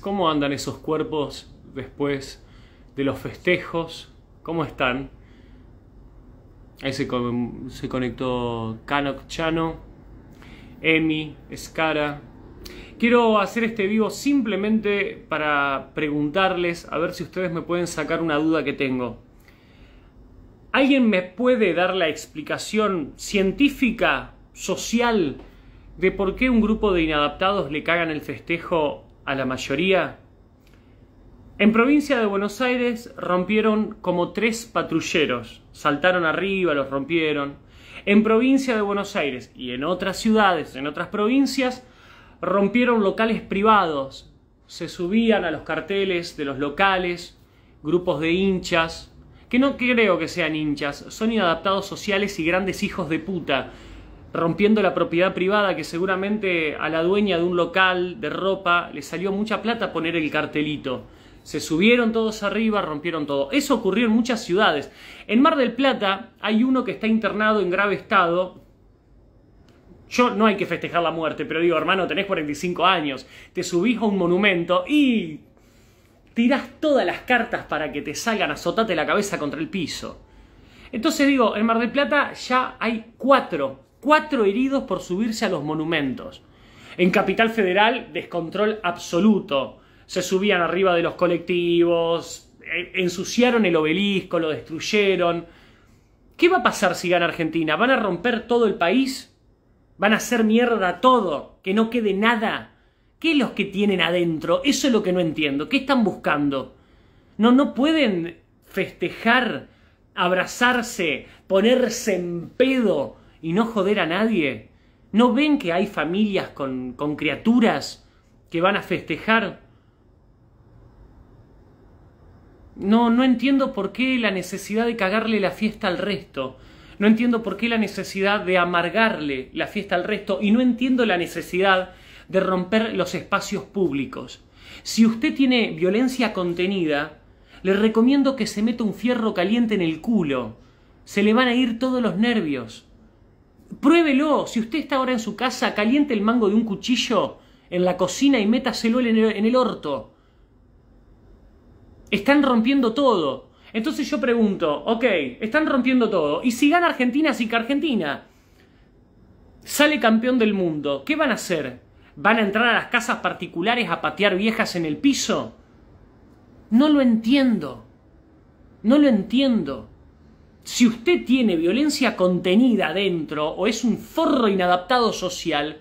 cómo andan esos cuerpos después de los festejos? ¿Cómo están? Ahí se, conectó Kanok Chano, Emi, Escara. Quiero hacer este vivo simplemente para preguntarles, a ver si ustedes me pueden sacar una duda que tengo. ¿Alguien me puede dar la explicación científica, social, de por qué un grupo de inadaptados le cagan el festejo a la mayoría? En provincia de Buenos Aires rompieron como tres patrulleros, saltaron arriba, los rompieron. En provincia de Buenos Aires y en otras ciudades, en otras provincias, rompieron locales privados, se subían a los carteles de los locales, grupos de hinchas, que no creo que sean hinchas, son inadaptados sociales y grandes hijos de puta, rompiendo la propiedad privada que seguramente a la dueña de un local de ropa le salió mucha plata poner el cartelito. Se subieron todos arriba, rompieron todo. Eso ocurrió en muchas ciudades. En Mar del Plata hay uno que está internado en grave estado. Yo no hay que festejar la muerte, pero digo, hermano, tenés 45 años, te subís a un monumento y tirás todas las cartas para que te salgan, a azotate la cabeza contra el piso. Entonces digo, en Mar del Plata ya hay cuatro cuatro heridos por subirse a los monumentos. En Capital Federal, descontrol absoluto. Se subían arriba de los colectivos, ensuciaron el obelisco, lo destruyeron. ¿Qué va a pasar si gana Argentina? ¿Van a romper todo el país? ¿Van a hacer mierda todo? ¿Que no quede nada? ¿Qué es lo que tienen adentro? Eso es lo que no entiendo. ¿Qué están buscando? No, no pueden festejar, abrazarse, ponerse en pedo y no joder a nadie? ¿No ven que hay familias con, con criaturas que van a festejar? No, no entiendo por qué la necesidad de cagarle la fiesta al resto. No entiendo por qué la necesidad de amargarle la fiesta al resto. Y no entiendo la necesidad de romper los espacios públicos. Si usted tiene violencia contenida, le recomiendo que se meta un fierro caliente en el culo. Se le van a ir todos los nervios. Pruébelo. Si usted está ahora en su casa, caliente el mango de un cuchillo en la cocina y métaselo en el, en el orto. Están rompiendo todo. Entonces yo pregunto, ok, están rompiendo todo. ¿Y si gana Argentina, si que Argentina sale campeón del mundo, ¿qué van a hacer? ¿Van a entrar a las casas particulares a patear viejas en el piso? No lo entiendo. No lo entiendo si usted tiene violencia contenida dentro o es un forro inadaptado social,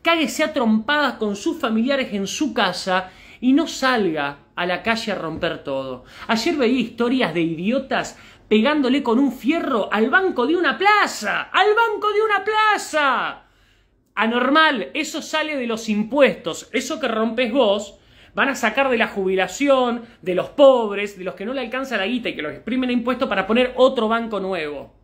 cáguese a trompadas con sus familiares en su casa y no salga a la calle a romper todo. Ayer veía historias de idiotas pegándole con un fierro al banco de una plaza, al banco de una plaza. Anormal, eso sale de los impuestos, eso que rompes vos Van a sacar de la jubilación, de los pobres, de los que no le alcanza la guita y que los exprimen impuestos para poner otro banco nuevo.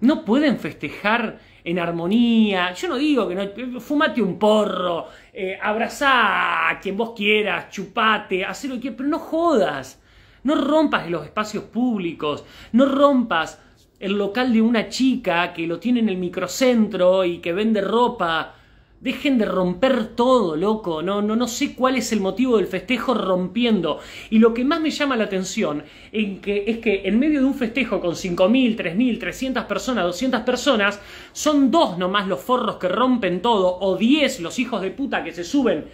No pueden festejar en armonía. Yo no digo que no. Fumate un porro, eh, abrazá a quien vos quieras, chupate, hacer lo que quieras, pero no jodas. No rompas los espacios públicos, no rompas el local de una chica que lo tiene en el microcentro y que vende ropa Dejen de romper todo, loco. No, no, no sé cuál es el motivo del festejo rompiendo. Y lo que más me llama la atención es que en medio de un festejo con 5.000, 3.000, 300 personas, 200 personas, son dos nomás los forros que rompen todo, o diez los hijos de puta que se suben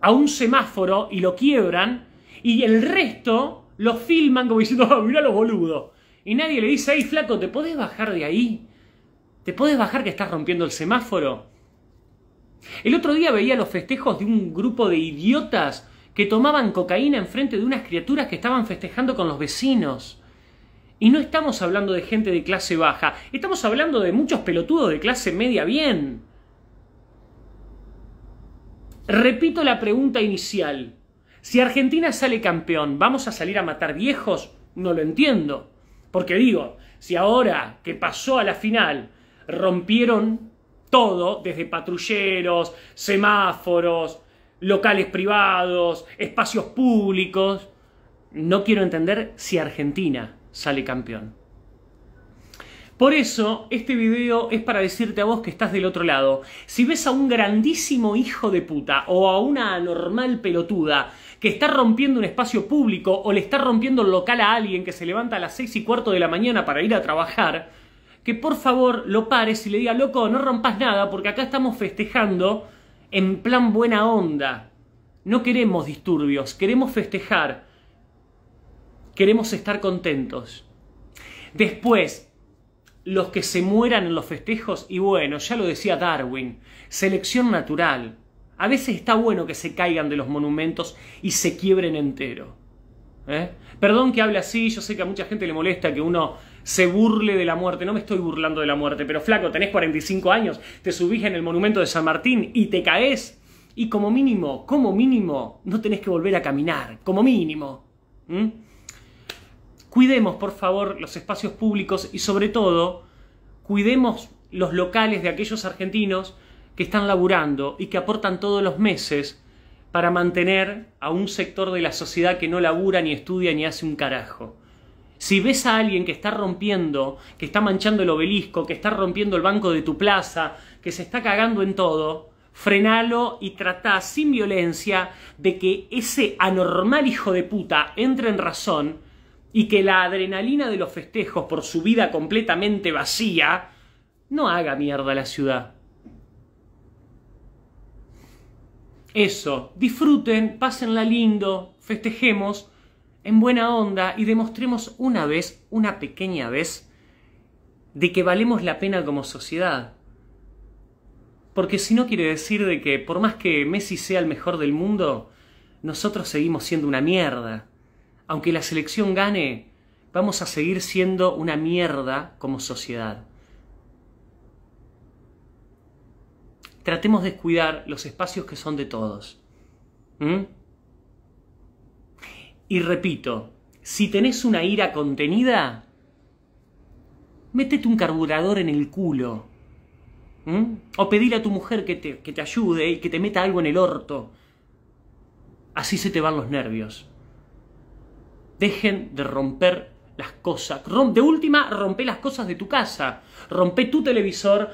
a un semáforo y lo quiebran, y el resto lo filman como diciendo, oh, mirá los boludos. Y nadie le dice, ¡Ay, flaco, ¿te podés bajar de ahí? ¿Te podés bajar que estás rompiendo el semáforo? El otro día veía los festejos de un grupo de idiotas que tomaban cocaína enfrente de unas criaturas que estaban festejando con los vecinos. Y no estamos hablando de gente de clase baja, estamos hablando de muchos pelotudos de clase media bien. Repito la pregunta inicial. Si Argentina sale campeón, ¿vamos a salir a matar viejos? No lo entiendo. Porque digo, si ahora que pasó a la final rompieron todo, desde patrulleros, semáforos, locales privados, espacios públicos. No quiero entender si Argentina sale campeón. Por eso, este video es para decirte a vos que estás del otro lado. Si ves a un grandísimo hijo de puta o a una anormal pelotuda que está rompiendo un espacio público o le está rompiendo el local a alguien que se levanta a las 6 y cuarto de la mañana para ir a trabajar, que por favor lo pares y le diga, loco, no rompas nada porque acá estamos festejando en plan buena onda. No queremos disturbios, queremos festejar. Queremos estar contentos. Después, los que se mueran en los festejos, y bueno, ya lo decía Darwin, selección natural. A veces está bueno que se caigan de los monumentos y se quiebren entero. ¿eh? Perdón que hable así, yo sé que a mucha gente le molesta que uno se burle de la muerte. No me estoy burlando de la muerte, pero flaco, tenés 45 años, te subís en el monumento de San Martín y te caes. Y como mínimo, como mínimo, no tenés que volver a caminar, como mínimo. ¿Mm? Cuidemos, por favor, los espacios públicos y sobre todo, cuidemos los locales de aquellos argentinos que están laburando y que aportan todos los meses para mantener a un sector de la sociedad que no labura, ni estudia, ni hace un carajo. Si ves a alguien que está rompiendo, que está manchando el obelisco, que está rompiendo el banco de tu plaza, que se está cagando en todo, frenalo y trata sin violencia de que ese anormal hijo de puta entre en razón y que la adrenalina de los festejos por su vida completamente vacía no haga mierda a la ciudad. Eso, disfruten, pásenla lindo, festejemos en buena onda y demostremos una vez, una pequeña vez, de que valemos la pena como sociedad. Porque si no quiere decir de que por más que Messi sea el mejor del mundo, nosotros seguimos siendo una mierda. Aunque la selección gane, vamos a seguir siendo una mierda como sociedad. Tratemos de cuidar los espacios que son de todos. ¿Mm? Y repito, si tenés una ira contenida, métete un carburador en el culo. O pedile a tu mujer que te, que te ayude y que te meta algo en el orto. Así se te van los nervios. Dejen de romper las cosas. De última, rompe las cosas de tu casa. Rompe tu televisor.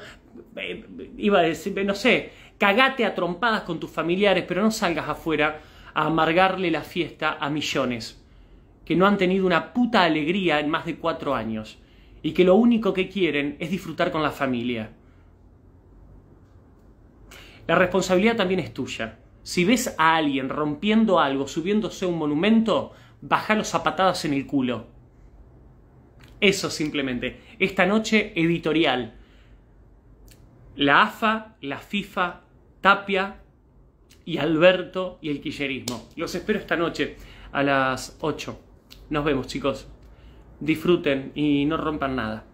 Eh, iba a decir, no sé, cagate a trompadas con tus familiares, pero no salgas afuera a amargarle la fiesta a millones, que no han tenido una puta alegría en más de cuatro años, y que lo único que quieren es disfrutar con la familia. La responsabilidad también es tuya. Si ves a alguien rompiendo algo, subiéndose a un monumento, baja los zapatadas en el culo. Eso simplemente. Esta noche editorial. La AFA, la FIFA, Tapia, y Alberto y el quillerismo. Los espero esta noche a las 8. Nos vemos chicos. Disfruten y no rompan nada.